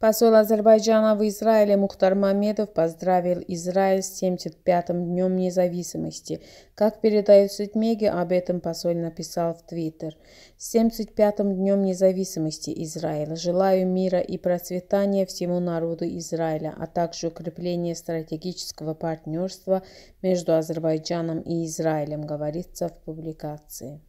Посол Азербайджана в Израиле Мухтар Мамедов поздравил Израиль с 75-м днем независимости. Как передают Сутмеги, об этом посол написал в Твиттер. С 75-м днем независимости Израиля желаю мира и процветания всему народу Израиля, а также укрепления стратегического партнерства между Азербайджаном и Израилем, говорится в публикации.